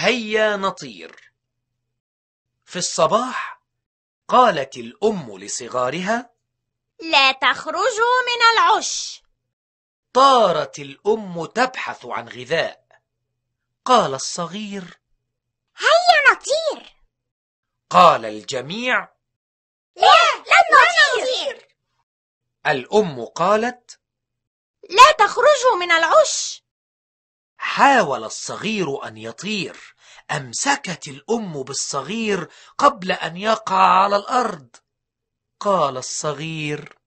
هيا نطير في الصباح قالت الأم لصغارها لا تخرجوا من العش طارت الأم تبحث عن غذاء قال الصغير هيا نطير قال الجميع لا لن نطير الأم قالت لا تخرجوا من العش حاول الصغير أن يطير أمسكت الأم بالصغير قبل أن يقع على الأرض قال الصغير